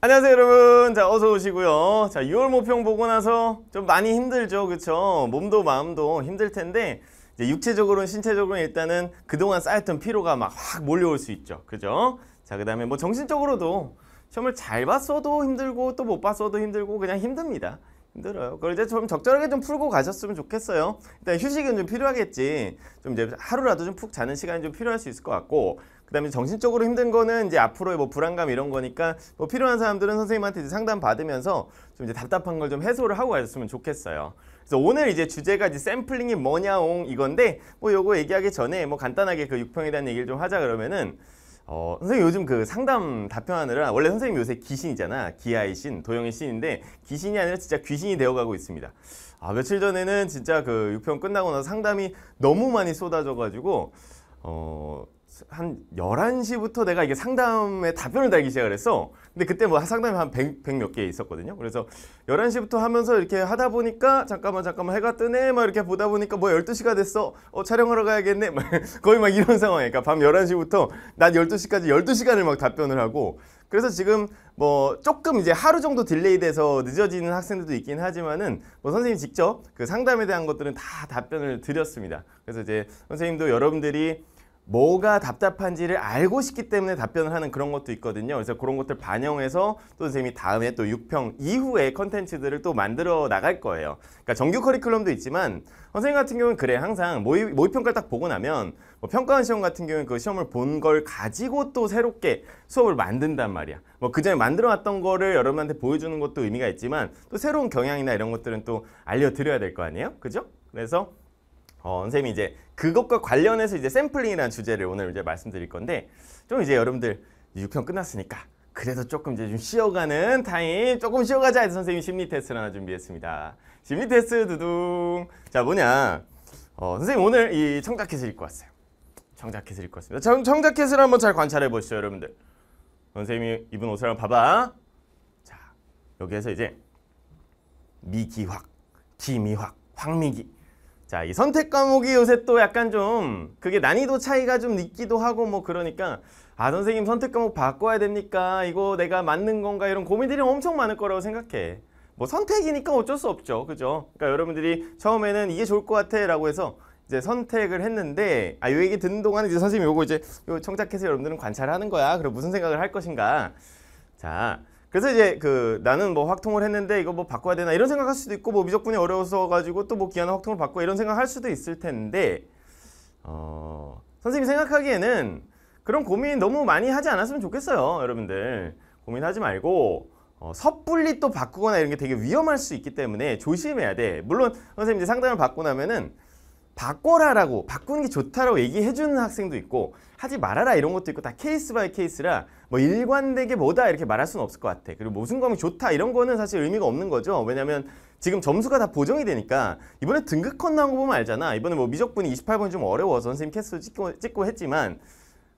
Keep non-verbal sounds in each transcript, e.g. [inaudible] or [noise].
안녕하세요 여러분 자 어서 오시고요 자 6월 모평 보고 나서 좀 많이 힘들죠 그쵸 몸도 마음도 힘들 텐데 육체적으로는 신체적으로는 일단은 그동안 쌓였던 피로가 막 확 몰려올 수 있죠 그죠 자그 다음에 뭐 정신적으로도 시험을 잘 봤어도 힘들고 또 못 봤어도 힘들고 그냥 힘듭니다 힘들어요. 그걸 이제 좀 적절하게 좀 풀고 가셨으면 좋겠어요. 일단 휴식은 좀 필요하겠지. 좀 이제 하루라도 좀 푹 자는 시간이 좀 필요할 수 있을 것 같고 그다음에 정신적으로 힘든 거는 이제 앞으로의 뭐 불안감 이런 거니까 뭐 필요한 사람들은 선생님한테 이제 상담 받으면서 좀 이제 답답한 걸 좀 해소를 하고 가셨으면 좋겠어요. 그래서 오늘 이제 주제가 이제 샘플링이 뭐냐옹 이건데 뭐 요거 얘기하기 전에 뭐 간단하게 그 육평에 대한 얘기를 좀 하자 그러면은 어, 선생님 요즘 그 상담 답변하느라 원래 선생님 요새 귀신이잖아 기아의 신, 도영의 신인데 귀신이 아니라 진짜 귀신이 되어가고 있습니다 아 며칠 전에는 진짜 그 6평 끝나고 나서 상담이 너무 많이 쏟아져가지고 어한 11시부터 내가 이게 상담에 답변을 달기 시작을 했어. 근데 그때 뭐 상담이 한 100 몇 개 있었거든요. 그래서 11시부터 하면서 이렇게 하다 보니까 잠깐만 잠깐만 해가 뜨네 막 이렇게 보다 보니까 뭐 12시가 됐어. 어 촬영하러 가야겠네. 막 [laughs] 거의 막 이런 상황이니까 그러니까 밤 11시부터 낮 12시까지 12시간을 막 답변을 하고 그래서 지금 뭐 조금 이제 하루 정도 딜레이 돼서 늦어지는 학생들도 있긴 하지만은 뭐 선생님 직접 그 상담에 대한 것들은 다 답변을 드렸습니다. 그래서 이제 선생님도 여러분들이 뭐가 답답한지를 알고 싶기 때문에 답변을 하는 그런 것도 있거든요. 그래서 그런 것들 반영해서 또 선생님이 다음에 또 6평 이후의 컨텐츠들을 또 만들어 나갈 거예요. 그러니까 정규 커리큘럼도 있지만 선생님 같은 경우는 그래 항상 모의, 모의평가를 딱 보고 나면 뭐 평가원 시험 같은 경우는 그 시험을 본 걸 가지고 또 새롭게 수업을 만든단 말이야. 뭐 그전에 만들어 놨던 거를 여러분한테 보여주는 것도 의미가 있지만 또 새로운 경향이나 이런 것들은 또 알려드려야 될 거 아니에요? 그죠? 그래서 어, 선생님이 이제 그것과 관련해서 이제 샘플링이라는 주제를 오늘 이제 말씀드릴 건데 좀 이제 여러분들 6편 끝났으니까 그래도 조금 이제 좀 쉬어가는 타임 조금 쉬어가자 해서 선생님이 심리 테스트를 하나 준비했습니다. 심리 테스트 두둥 자 뭐냐 어, 선생님 오늘 이 청자켓을 입고 왔어요. 청자켓을 입고 왔습니다. 자, 청자켓을 한번 잘 관찰해 보시죠 여러분들. 선생님이 입은 옷을 한번 봐봐. 자 여기에서 이제 미기확, 기미확, 황미기 자, 이 선택 과목이 요새 또 약간 좀 그게 난이도 차이가 좀 있기도 하고 뭐 그러니까 아 선생님 선택 과목 바꿔야 됩니까? 이거 내가 맞는 건가? 이런 고민들이 엄청 많을 거라고 생각해. 뭐 선택이니까 어쩔 수 없죠. 그죠? 그러니까 여러분들이 처음에는 이게 좋을 것 같아 라고 해서 이제 선택을 했는데 아 요 얘기 듣는 동안 이제 선생님이 요거 이제 요 청탁해서 여러분들은 관찰하는 거야. 그럼 무슨 생각을 할 것인가? 자, 그래서 이제 그 나는 뭐 확통을 했는데 이거 뭐 바꿔야 되나 이런 생각할 수도 있고 뭐 미적분이 어려워서 가지고 또 뭐기한 확통을 바꿔 이런 생각할 수도 있을 텐데 어 선생님이 생각하기에는 그런 고민 너무 많이 하지 않았으면 좋겠어요 여러분들 고민하지 말고 어, 섣불리 또 바꾸거나 이런 게 되게 위험할 수 있기 때문에 조심해야 돼 물론 선생님 이제 상담을 받고 나면은 바꿔라라고 바꾸는 게 좋다라고 얘기해 주는 학생도 있고 하지 말아라 이런 것도 있고 다 케이스 바이 케이스라 뭐 일관되게 뭐다 이렇게 말할 수는 없을 것 같아 그리고 모순 과목이 좋다 이런 거는 사실 의미가 없는 거죠 왜냐면 지금 점수가 다 보정이 되니까 이번에 등급컷 나온 거 보면 알잖아 이번에 뭐 미적분이 28번이 좀 어려워서 선생님 캐스 찍고, 찍고 했지만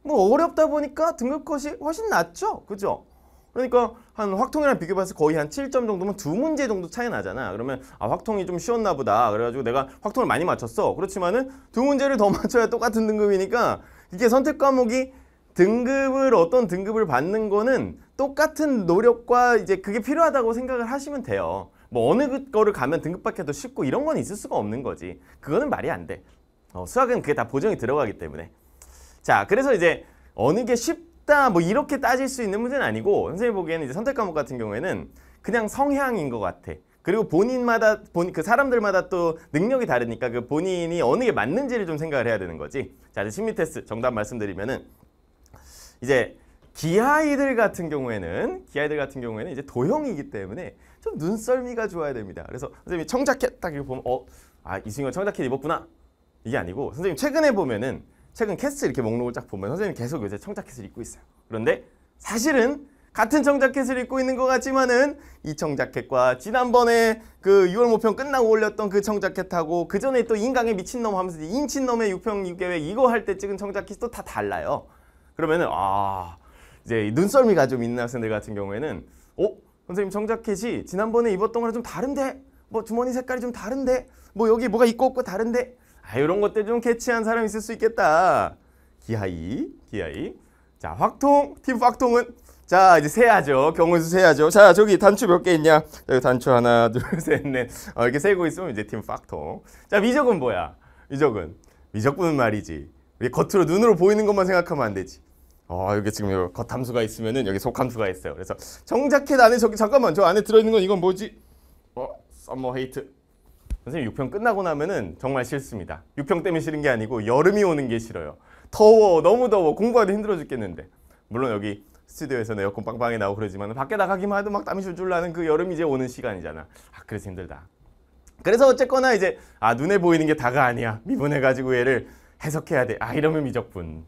뭐 어렵다 보니까 등급컷이 훨씬 낫죠 그죠 그러니까 한 확통이랑 비교해봤을 때 거의 한 7점 정도면 두 문제 정도 차이 나잖아. 그러면 아 확통이 좀 쉬웠나 보다. 그래가지고 내가 확통을 많이 맞췄어. 그렇지만은 두 문제를 더 [laughs] 맞춰야 똑같은 등급이니까 이게 선택 과목이 등급을 어떤 등급을 받는 거는 똑같은 노력과 이제 그게 필요하다고 생각을 하시면 돼요. 뭐 어느 그 거를 가면 등급 받기도 쉽고 이런 건 있을 수가 없는 거지. 그거는 말이 안 돼. 어, 수학은 그게 다 보정이 들어가기 때문에. 자, 그래서 이제 어느 게 쉽, 맞다 뭐 이렇게 따질 수 있는 문제는 아니고 선생님 보기에는 이제 선택 과목 같은 경우에는 그냥 성향인 것 같아. 그리고 본인마다 본 그 사람들마다 또 능력이 다르니까 그 본인이 어느 게 맞는지를 좀 생각을 해야 되는 거지. 자 이제 심리 테스트 정답 말씀드리면은 이제 기아이들 같은 경우에는 기아이들 같은 경우에는 이제 도형이기 때문에 좀 눈썰미가 좋아야 됩니다. 그래서 선생님이 청자켓 딱 이렇게 보면 어아 이승현 청자켓 입었구나 이게 아니고 선생님 최근에 보면은 최근 캐스 트 이렇게 목록을 쫙 보면 선생님이 계속 요새 청자켓을 입고 있어요. 그런데 사실은 같은 청자켓을 입고 있는 것 같지만은 이 청자켓과 지난번에 그 6월 모평 끝나고 올렸던 그 청자켓하고 그 전에 또 인강의 미친놈 하면서 인친놈의 6평 6계획 이거 할 때 찍은 청자켓이 또다 달라요. 그러면은 아 이제 눈썰미가 좀 있는 학생들 같은 경우에는 어? 선생님 청자켓이 지난번에 입었던 거랑 좀 다른데? 뭐 주머니 색깔이 좀 다른데? 뭐 여기 뭐가 있고 없고 다른데? 아, 이런 것들 좀 캐치한 사람 있을 수 있겠다. 기하이, 기하이. 자, 확통, 팀 확통은 자 이제 세야죠 경우수 세야죠 자 저기 단추 몇 개 있냐 여기 단추 하나 [laughs] 둘셋넷 어, 이렇게 세고 있으면 이제 팀확통자 미적은 뭐야 미적은 미적분은 말이지 우리 겉으로 눈으로 보이는 것만 생각하면 안 되지 어 여기 지금 여기 겉함수가 있으면은 여기 속함수가 있어요 그래서 정자켓 안에 저기 잠깐만 저 안에 들어있는 건 이건 뭐지 어 썸머 헤이트 선생님 6평 끝나고 나면은 정말 싫습니다. 6평 때문에 싫은 게 아니고 여름이 오는 게 싫어요. 더워 너무 더워 공부하기 힘들어 죽겠는데 물론 여기 스튜디오에서는 에어컨 빵빵히 나오고 그러지만 밖에 나가기만 해도 막 땀이 줄줄 나는 그 여름 이제 오는 시간이잖아. 아 그래서 힘들다. 그래서 어쨌거나 이제 아 눈에 보이는 게 다가 아니야. 미분해가지고 얘를 해석해야 돼. 아 이러면 미적분.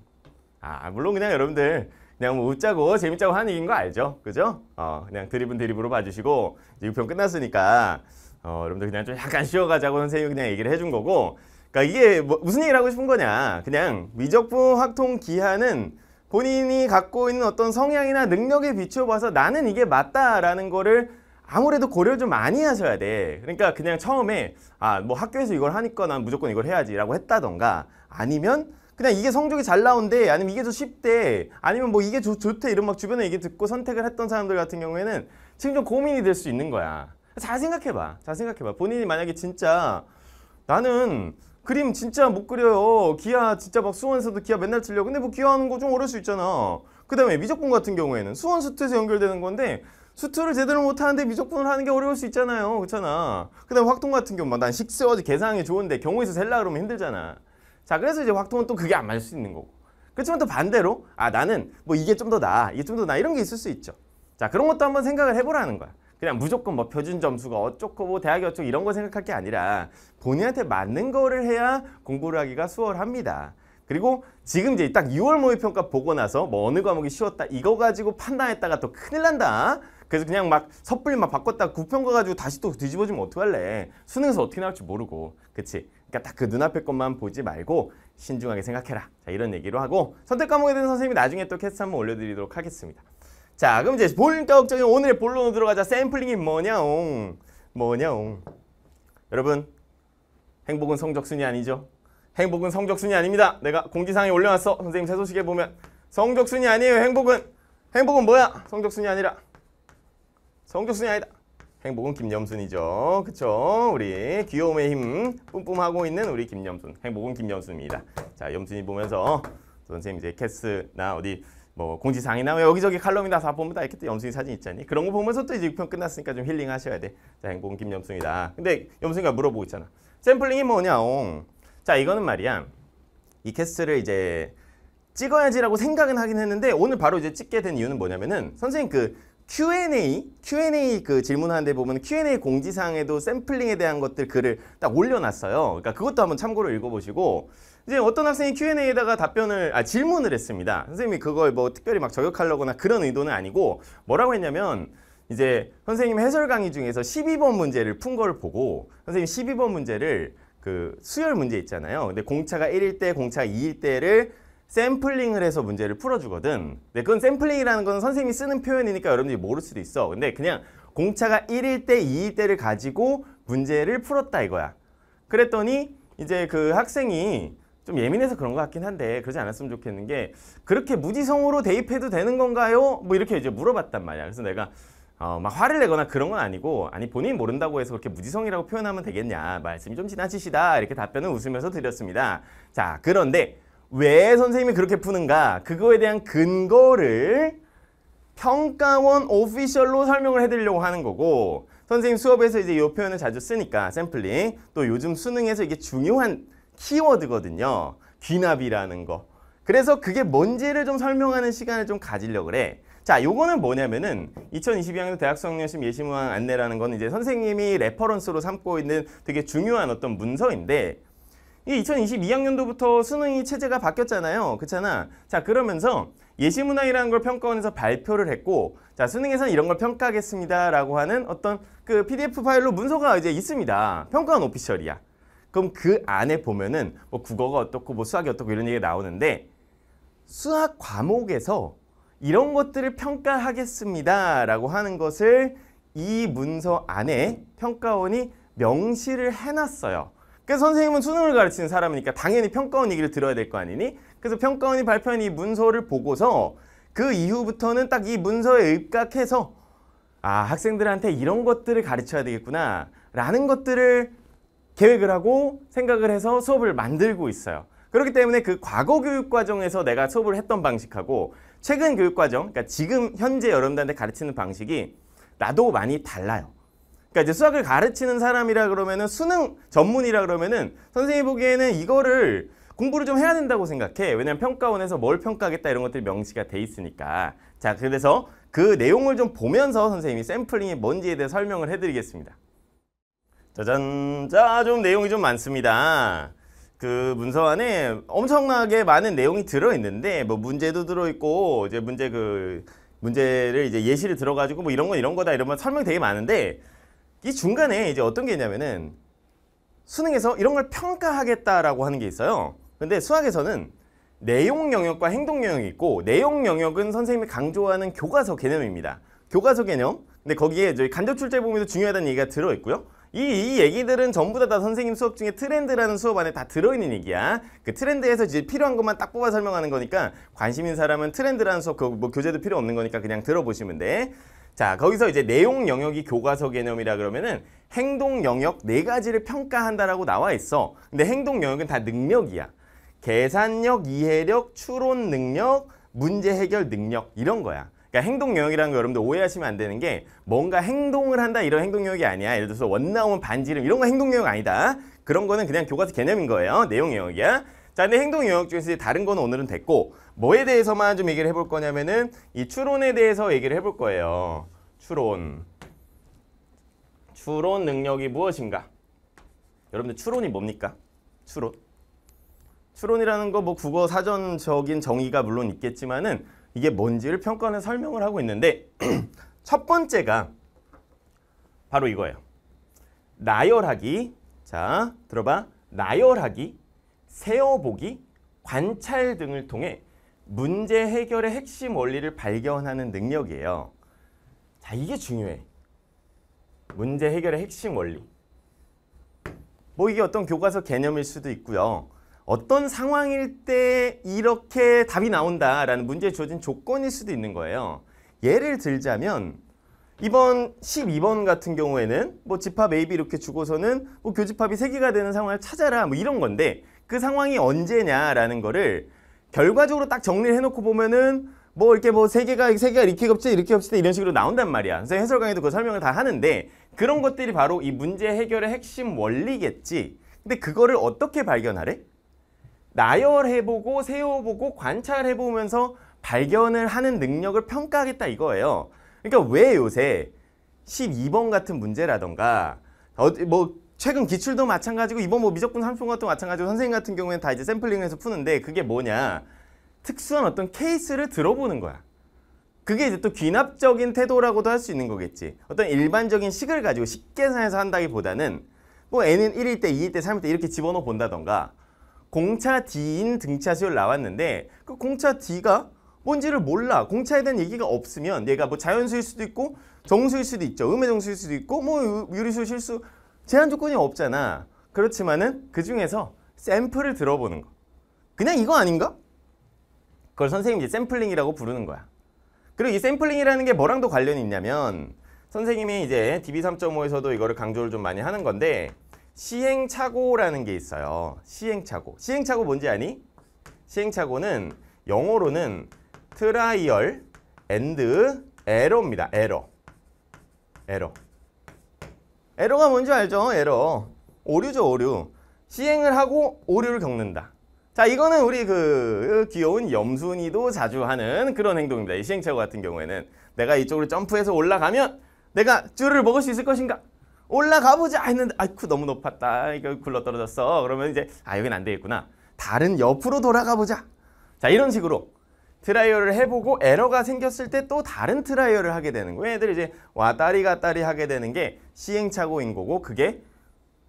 아, 아 물론 그냥 여러분들 그냥 뭐 웃자고 재밌자고 하는 얘기인 거 알죠? 그죠? 어 그냥 드립은 드립으로 봐주시고 이제 6평 끝났으니까 어, 여러분들 그냥 좀 약간 쉬어가자고 선생님이 그냥 얘기를 해준 거고 그러니까 이게 뭐 무슨 얘기를 하고 싶은 거냐 그냥 미적분 확통 기한은 본인이 갖고 있는 어떤 성향이나 능력에 비추어 봐서 나는 이게 맞다라는 거를 아무래도 고려를 좀 많이 하셔야 돼 그러니까 그냥 처음에 아 뭐 학교에서 이걸 하니까 난 무조건 이걸 해야지 라고 했다던가 아니면 그냥 이게 성적이 잘 나온대 아니면 이게 더 쉽대 아니면 뭐 이게 좋, 좋대 이런 막 주변에 얘기 듣고 선택을 했던 사람들 같은 경우에는 지금 좀 고민이 될 수 있는 거야 잘 생각해봐. 잘 생각해봐. 본인이 만약에 진짜 나는 그림 진짜 못 그려요. 기아 진짜 막 수원에서도 기아 맨날 틀려. 근데 뭐 기아하는 거 좀 어려울 수 있잖아. 그 다음에 미적분 같은 경우에는 수원 수트에서 연결되는 건데 수트를 제대로 못하는데 미적분을 하는 게 어려울 수 있잖아요. 그렇잖아. 그 다음에 확통 같은 경우 난식스어지계산이 좋은데 경우에서 셀라 그러면 힘들잖아. 자 그래서 이제 확통은 또 그게 안 맞을 수 있는 거고. 그렇지만 또 반대로 아 나는 뭐 이게 좀 더 나아 이게 좀 더 나아 이런 게 있을 수 있죠. 자 그런 것도 한번 생각을 해보라는 거야. 그냥 무조건 뭐 표준 점수가 어쩌고 뭐 대학이 어쩌고 이런 거 생각할 게 아니라 본인한테 맞는 거를 해야 공부를 하기가 수월합니다. 그리고 지금 이제 딱 6월 모의평가 보고 나서 뭐 어느 과목이 쉬웠다 이거 가지고 판단했다가 또 큰일 난다. 그래서 그냥 막 섣불리 막 바꿨다 구평가 가지고 다시 또 뒤집어지면 어떡할래. 수능에서 어떻게 나올지 모르고. 그치? 그러니까 딱 그 눈앞에 것만 보지 말고 신중하게 생각해라. 자 이런 얘기로 하고 선택 과목에 대한 선생님이 나중에 또 캐스트 한번 올려드리도록 하겠습니다. 자 그럼 이제 본격적인 오늘의 본론으로 들어가자 샘플링이 뭐냐옹 뭐냐옹 여러분 행복은 성적순이 아니죠 행복은 성적순이 아닙니다 내가 공지사항에 올려놨어 선생님 새소식에 보면 성적순이 아니에요 행복은 행복은 뭐야 성적순이 아니라 성적순이 아니다 행복은 김념순이죠 그쵸? 우리 귀여움의 힘 뿜뿜하고 있는 우리 김념순 행복은 김념순입니다 자, 염순이 보면서 선생님 이제 캐스나 어디 뭐 공지사항이나 뭐 여기저기 칼럼이나다 보면 다 이렇게 또 염승이 사진 있잖니 그런 거 보면서 또 이제 6편 끝났으니까 좀 힐링 하셔야 돼자 행복은 김염승이다 근데 염승이가 물어보고 있잖아 샘플링이 뭐냐 옹. 자 이거는 말이야 이 캐스트를 이제 찍어야지라고 생각은 하긴 했는데 오늘 바로 이제 찍게 된 이유는 뭐냐면은 선생님 그 Q&A, Q&A 그 질문하는데 보면 Q&A 공지사항에도 샘플링에 대한 것들 글을 딱 올려놨어요. 그러니까 그것도 한번 참고로 읽어보시고 이제 어떤 학생이 Q&A에다가 답변을 아, 질문을 했습니다. 선생님이 그걸 뭐 특별히 막 저격하려거나 그런 의도는 아니고 뭐라고 했냐면 이제 선생님 해설 강의 중에서 12번 문제를 푼 걸 보고 선생님 12번 문제를 그 수열 문제 있잖아요. 근데 공차가 1일 때, 공차가 2일 때를 샘플링을 해서 문제를 풀어주거든. 근데 그건 샘플링이라는 건 선생님이 쓰는 표현이니까 여러분들이 모를 수도 있어. 근데 그냥 공차가 1일 때, 2일 때를 가지고 문제를 풀었다 이거야. 그랬더니 이제 그 학생이 좀 예민해서 그런 것 같긴 한데 그러지 않았으면 좋겠는 게 그렇게 무지성으로 대입해도 되는 건가요? 뭐 이렇게 이제 물어봤단 말이야. 그래서 내가 어, 막 화를 내거나 그런 건 아니고 아니 본인이 모른다고 해서 그렇게 무지성이라고 표현하면 되겠냐 말씀이 좀 지나치시다 이렇게 답변을 웃으면서 드렸습니다. 자 그런데 왜 선생님이 그렇게 푸는가 그거에 대한 근거를 평가원 오피셜로 설명을 해드리려고 하는 거고 선생님 수업에서 이제 이 표현을 자주 쓰니까 샘플링 또 요즘 수능에서 이게 중요한 키워드거든요. 귀납이라는 거. 그래서 그게 뭔지를 좀 설명하는 시간을 좀 가지려고 그래. 자, 요거는 뭐냐면은 2022학년 대학성년심 예시문한 안내라는 건 이제 선생님이 레퍼런스로 삼고 있는 되게 중요한 어떤 문서인데 이 2022학년도부터 수능이 체제가 바뀌었잖아요. 그렇잖아. 자, 그러면서 예시문항이라는 걸 평가원에서 발표를 했고 자, 수능에서는 이런 걸 평가하겠습니다라고 하는 어떤 그 PDF 파일로 문서가 이제 있습니다. 평가원 오피셜이야. 그럼 그 안에 보면은 뭐 국어가 어떻고 뭐 수학이 어떻고 이런 얘기가 나오는데 수학 과목에서 이런 것들을 평가하겠습니다라고 하는 것을 이 문서 안에 평가원이 명시를 해놨어요. 그래서 선생님은 수능을 가르치는 사람이니까 당연히 평가원 얘기를 들어야 될 거 아니니? 그래서 평가원이 발표한 이 문서를 보고서 그 이후부터는 딱 이 문서에 입각해서 아 학생들한테 이런 것들을 가르쳐야 되겠구나 라는 것들을 계획을 하고 생각을 해서 수업을 만들고 있어요. 그렇기 때문에 그 과거 교육 과정에서 내가 수업을 했던 방식하고 최근 교육 과정, 그러니까 지금 현재 여러분들한테 가르치는 방식이 나도 많이 달라요. 그러니까 이제 수학을 가르치는 사람이라 그러면은 수능 전문이라 그러면은 선생님이 보기에는 이거를 공부를 좀 해야 된다고 생각해. 왜냐면 평가원에서 뭘 평가하겠다 이런 것들이 명시가 돼 있으니까. 자, 그래서 그 내용을 좀 보면서 선생님이 샘플링이 뭔지에 대해 설명을 해드리겠습니다. 짜잔 자좀 내용이 좀 많습니다 그 문서 안에 엄청나게 많은 내용이 들어있는데 뭐 문제도 들어있고 이제 문제 그 문제를 이제 예시를 들어가지고 뭐 이런 건 이런 거다 이러면 설명이 되게 많은데 이 중간에 이제 어떤 게 있냐면은 수능에서 이런 걸 평가하겠다라고 하는 게 있어요 근데 수학에서는 내용 영역과 행동 영역이 있고 내용 영역은 선생님이 강조하는 교과서 개념입니다 교과서 개념 근데 거기에 간접 출제 범위도 중요하다는 얘기가 들어있고요 이, 이 얘기들은 전부 다, 다 선생님 수업 중에 트렌드라는 수업 안에 다 들어있는 얘기야. 그 트렌드에서 이제 필요한 것만 딱 뽑아 설명하는 거니까 관심 있는 사람은 트렌드라는 수업 그뭐 교재도 필요 없는 거니까 그냥 들어보시면 돼. 자 거기서 이제 내용 영역이 교과서 개념이라 그러면은 행동 영역 네 가지를 평가한다라고 나와 있어. 근데 행동 영역은 다 능력이야. 계산력, 이해력, 추론 능력, 문제 해결 능력 이런 거야. 그러니까 행동 영역이라는 거 여러분들 오해하시면 안 되는 게 뭔가 행동을 한다 이런 행동 영역이 아니야. 예를 들어서 원나움, 반지름 이런 거 행동 영역 아니다. 그런 거는 그냥 교과서 개념인 거예요. 내용 영역이야. 자, 근데 행동 영역 중에서 다른 거는 오늘은 됐고 뭐에 대해서만 좀 얘기를 해볼 거냐면은 이 추론에 대해서 얘기를 해볼 거예요. 추론. 추론 능력이 무엇인가? 여러분들 추론이 뭡니까? 추론. 추론이라는 거 뭐 국어 사전적인 정의가 물론 있겠지만은 이게 뭔지를 평가하는 설명을 하고 있는데 [clears throat] 첫 번째가 바로 이거예요. 나열하기, 자 들어봐. 나열하기, 세어보기, 관찰 등을 통해 문제 해결의 핵심 원리를 발견하는 능력이에요. 자 이게 중요해. 문제 해결의 핵심 원리. 뭐 이게 어떤 교과서 개념일 수도 있고요. 어떤 상황일 때 이렇게 답이 나온다라는 문제에 주어진 조건일 수도 있는 거예요. 예를 들자면 이번 12번 같은 경우에는 뭐 집합 AB 이렇게 주고서는 뭐 교집합이 3개가 되는 상황을 찾아라 뭐 이런 건데 그 상황이 언제냐라는 거를 결과적으로 딱 정리를 해놓고 보면은 뭐 이렇게 뭐 세 개가 세 개가 이렇게 겹치 이렇게 겹치다 이런 식으로 나온단 말이야. 그래서 해설 강의도 그 설명을 다 하는데 그런 것들이 바로 이 문제 해결의 핵심 원리겠지. 근데 그거를 어떻게 발견하래? 나열해보고 세워보고 관찰해보면서 발견을 하는 능력을 평가하겠다 이거예요. 그러니까 왜 요새 12번 같은 문제라던가 뭐 최근 기출도 마찬가지고 이번 뭐 미적분 함수 같도 마찬가지고 선생님 같은 경우에는 다 이제 샘플링해서 푸는데 그게 뭐냐 특수한 어떤 케이스를 들어보는 거야. 그게 이제 또 귀납적인 태도라고도 할 수 있는 거겠지. 어떤 일반적인 식을 가지고 쉽게 산에서 한다기보다는 뭐 n은 1일 때, 2일 때, 3일 때 이렇게 집어넣어 본다던가 공차 D인 등차 수열 나왔는데 그 공차 D가 뭔지를 몰라. 공차에 대한 얘기가 없으면 얘가 뭐 자연수일 수도 있고 정수일 수도 있죠. 음의 정수일 수도 있고 뭐 유리수 실수 제한 조건이 없잖아. 그렇지만은 그 중에서 샘플을 들어보는 거. 그냥 이거 아닌가? 그걸 선생님이 샘플링이라고 부르는 거야. 그리고 이 샘플링이라는 게 뭐랑도 관련이 있냐면 선생님이 이제 DB3.5에서도 이거를 강조를 좀 많이 하는 건데 시행착오라는 게 있어요. 시행착오. 시행착오 뭔지 아니? 시행착오는 영어로는 트라이얼 앤드 에러입니다. 에러. 에러. 에러가 뭔지 알죠? 에러. 오류죠, 오류. 시행을 하고 오류를 겪는다. 자, 이거는 우리 그 귀여운 염순이도 자주 하는 그런 행동입니다. 이 시행착오 같은 경우에는 내가 이쪽으로 점프해서 올라가면 내가 쭈를 먹을 수 있을 것인가? 올라가 보자 했는데 아이쿠 너무 높았다. 이거 굴러 떨어졌어. 그러면 이제 아 여긴 안 되겠구나. 다른 옆으로 돌아가 보자. 자 이런 식으로 트라이얼을 해보고 에러가 생겼을 때 또 다른 트라이얼을 하게 되는 거예요. 애들이 제 와다리 가다리 하게 되는 게 시행착오인 거고 그게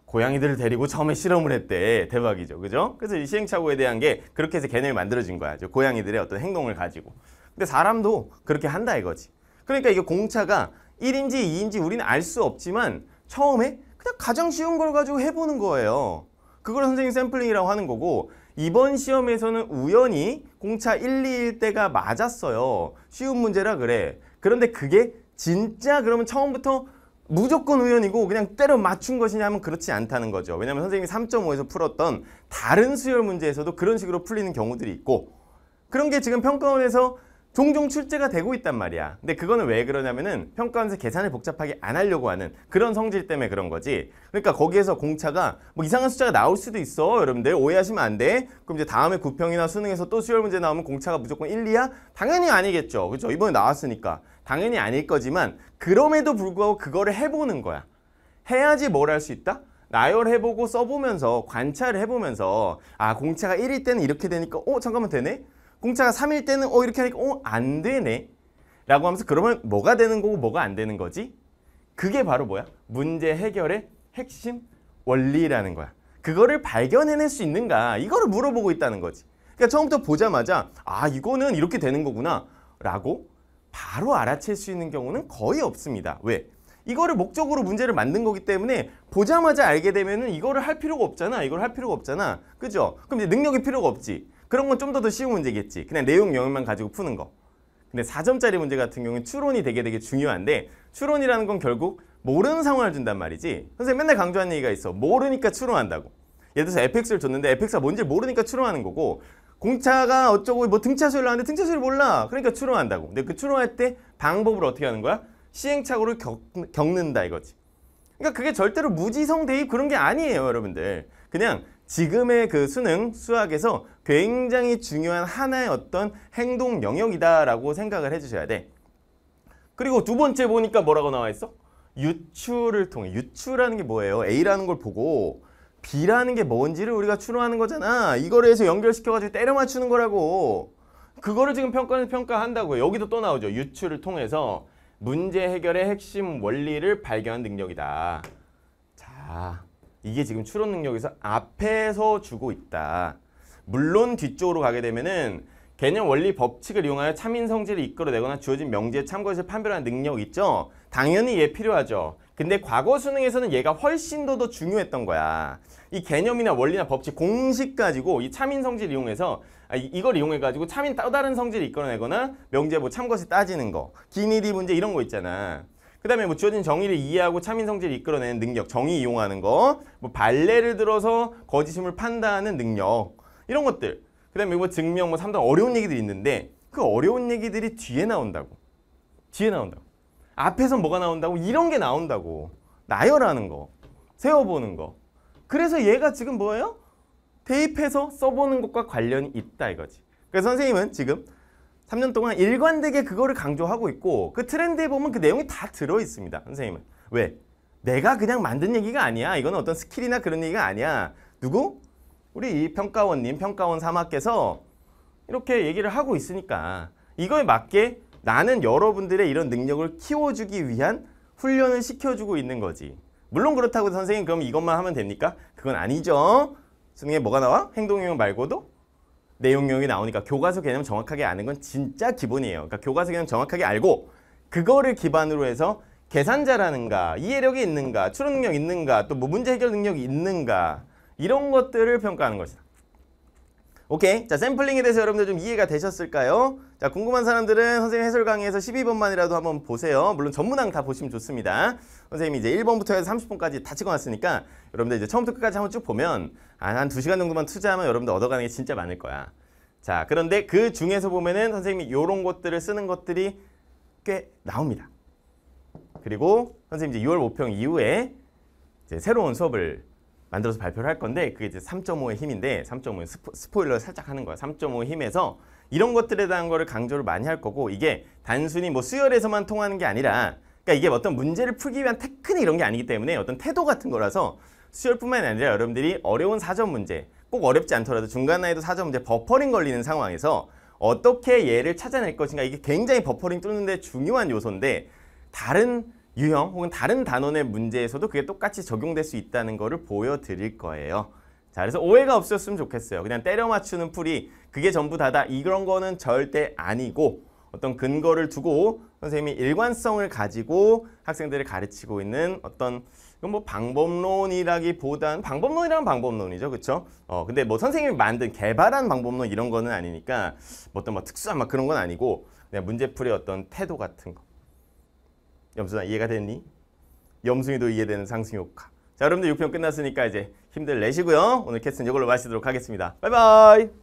고양이들을 데리고 처음에 실험을 했대. 대박이죠. 그죠? 그래서 이 시행착오에 대한 게 그렇게 해서 개념이 만들어진 거야. 고양이들의 어떤 행동을 가지고. 근데 사람도 그렇게 한다 이거지. 그러니까 이게 공차가 1인지 2인지 우리는 알 수 없지만 처음에 그냥 가장 쉬운 걸 가지고 해보는 거예요. 그걸 선생님 샘플링이라고 하는 거고 이번 시험에서는 우연히 공차 1, 2일 때가 맞았어요. 쉬운 문제라 그래. 그런데 그게 진짜 그러면 처음부터 무조건 우연이고 그냥 때려 맞춘 것이냐면 그렇지 않다는 거죠. 왜냐하면 선생님이 3.5에서 풀었던 다른 수열 문제에서도 그런 식으로 풀리는 경우들이 있고 그런 게 지금 평가원에서 종종 출제가 되고 있단 말이야. 근데 그거는 왜 그러냐면은 평가원에서 계산을 복잡하게 안 하려고 하는 그런 성질 때문에 그런 거지. 그러니까 거기에서 공차가 뭐 이상한 숫자가 나올 수도 있어. 여러분들 오해하시면 안 돼. 그럼 이제 다음에 구평이나 수능에서 또 수열 문제 나오면 공차가 무조건 1, 2야? 당연히 아니겠죠. 그죠? 렇 이번에 나왔으니까. 당연히 아닐 거지만 그럼에도 불구하고 그거를 해보는 거야. 해야지 뭘 할 수 있다? 나열해보고 써보면서 관찰 해보면서 아 공차가 1일 때는 이렇게 되니까 어 잠깐만 되네? 공짜가 3일 때는 어 이렇게 하니까 어안 되네 라고 하면서 그러면 뭐가 되는 거고 뭐가 안 되는 거지? 그게 바로 뭐야? 문제 해결의 핵심 원리라는 거야. 그거를 발견해낼 수 있는가? 이거를 물어보고 있다는 거지. 그러니까 처음부터 보자마자 아 이거는 이렇게 되는 거구나 라고 바로 알아챌 수 있는 경우는 거의 없습니다. 왜? 이거를 목적으로 문제를 만든 거기 때문에 보자마자 알게 되면은 이거를 할 필요가 없잖아. 이걸 할 필요가 없잖아. 그죠? 그럼 이제 능력이 필요가 없지. 그런 건 좀 더 더 쉬운 문제겠지. 그냥 내용 영역만 가지고 푸는 거. 근데 4점짜리 문제 같은 경우는 추론이 되게 되게 중요한데 추론이라는 건 결국 모르는 상황을 준단 말이지. 선생님 맨날 강조한 얘기가 있어. 모르니까 추론한다고. 예를 들어서 fx를 줬는데 fx가 뭔지 모르니까 추론하는 거고 공차가 어쩌고 뭐 등차수를 나왔는데 등차수를 몰라. 그러니까 추론한다고. 근데 그 추론할 때 방법을 어떻게 하는 거야? 시행착오를 겪, 겪는다 이거지. 그러니까 그게 절대로 무지성 대입 그런 게 아니에요 여러분들. 그냥 지금의 그 수능 수학에서 굉장히 중요한 하나의 어떤 행동 영역이다라고 생각을 해주셔야 돼. 그리고 두 번째 보니까 뭐라고 나와 있어? 유추를 통해. 유추라는 게 뭐예요? A라는 걸 보고 B라는 게 뭔지를 우리가 추론하는 거잖아. 이거를 해서 연결시켜가지고 때려 맞추는 거라고. 그거를 지금 평가는 평가한다고요. 여기도 또 나오죠. 유추를 통해서 문제 해결의 핵심 원리를 발견한 능력이다. 자. 이게 지금 추론 능력에서 앞에서 주고 있다. 물론 뒤쪽으로 가게 되면은 개념 원리 법칙을 이용하여 참인 성질을 이끌어내거나 주어진 명제의 참고해서 판별하는 능력 있죠? 당연히 얘 필요하죠. 근데 과거 수능에서는 얘가 훨씬 더 더 중요했던 거야. 이 개념이나 원리나 법칙 공식 가지고 이 참인 성질 이용해서 아, 이걸 이용해 가지고 참인 또 다른 성질을 이끌어내거나 명제 뭐참고서 따지는 거, 기니디 문제 이런 거 있잖아. 그 다음에 뭐 주어진 정의를 이해하고 참인 성질을 이끌어내는 능력, 정의 이용하는 거, 뭐 발레를 들어서 거짓임을 판단하는 능력, 이런 것들. 그 다음에 뭐 증명, 뭐 상당 어려운 얘기들이 있는데 그 어려운 얘기들이 뒤에 나온다고. 뒤에 나온다고. 앞에서 뭐가 나온다고? 이런 게 나온다고. 나열하는 거, 세워보는 거. 그래서 얘가 지금 뭐예요? 대입해서 써보는 것과 관련이 있다 이거지. 그래서 선생님은 지금 3년 동안 일관되게 그거를 강조하고 있고 그 트렌드에 보면 그 내용이 다 들어있습니다. 선생님은. 왜? 내가 그냥 만든 얘기가 아니야. 이건 어떤 스킬이나 그런 얘기가 아니야. 누구? 우리 이 평가원님, 평가원 사마께서 이렇게 얘기를 하고 있으니까 이거에 맞게 나는 여러분들의 이런 능력을 키워주기 위한 훈련을 시켜주고 있는 거지. 물론 그렇다고 선생님 그럼 이것만 하면 됩니까? 그건 아니죠. 선생님 뭐가 나와? 행동형 말고도 내용용이 나오니까 교과서 개념 정확하게 아는 건 진짜 기본이에요. 그러니까 교과서 개념 정확하게 알고 그거를 기반으로 해서 계산 잘하는가, 이해력이 있는가, 추론 능력 있는가, 또뭐 문제 해결 능력이 있는가 이런 것들을 평가하는 것이다. 오케이, 자 샘플링에 대해서 여러분들 좀 이해가 되셨을까요? 자 궁금한 사람들은 선생님 해설 강의에서 12번만이라도 한번 보세요. 물론 전문항 다 보시면 좋습니다. 선생님이 이제 1번부터 해서 30번까지 다 찍어놨으니까 여러분들 이제 처음부터 끝까지 한번 쭉 보면 아, 한 2시간 정도만 투자하면 여러분들 얻어가는 게 진짜 많을 거야. 자 그런데 그 중에서 보면은 선생님이 이런 것들을 쓰는 것들이 꽤 나옵니다. 그리고 선생님 이제 6월 모평 이후에 이제 새로운 수업을 만들어서 발표를 할 건데 그게 이제 3.5의 힘인데 3 5의 스포, 스포일러를 살짝 하는 거야. 3.5의 힘에서 이런 것들에 대한 거를 강조를 많이 할 거고 이게 단순히 뭐 수열에서만 통하는 게 아니라 그러니까 이게 어떤 문제를 풀기 위한 테크닉 이런 게 아니기 때문에 어떤 태도 같은 거라서 수열뿐만 아니라 여러분들이 어려운 사전 문제 꼭 어렵지 않더라도 중간 나이도 사전 문제 버퍼링 걸리는 상황에서 어떻게 얘를 찾아낼 것인가 이게 굉장히 버퍼링 뚫는데 중요한 요소인데 다른 유형 혹은 다른 단원의 문제에서도 그게 똑같이 적용될 수 있다는 거를 보여드릴 거예요. 자, 그래서 오해가 없었으면 좋겠어요. 그냥 때려 맞추는 풀이 그게 전부 다다 이런 거는 절대 아니고 어떤 근거를 두고 선생님이 일관성을 가지고 학생들을 가르치고 있는 어떤 뭐 방법론이라기보단 방법론이란 방법론이죠. 그렇죠? 어, 근데 뭐 선생님이 만든 개발한 방법론 이런 거는 아니니까 뭐 어떤 뭐 특수한 막 그런 건 아니고 그냥 문제풀이의 어떤 태도 같은 거. 염순아 이해가 됐니? 염승이도 이해되는 상승효과. 자, 여러분들 6편 끝났으니까 이제 힘들 내시고요. 오늘 캐스는 이걸로 마치도록 하겠습니다. 바이바이.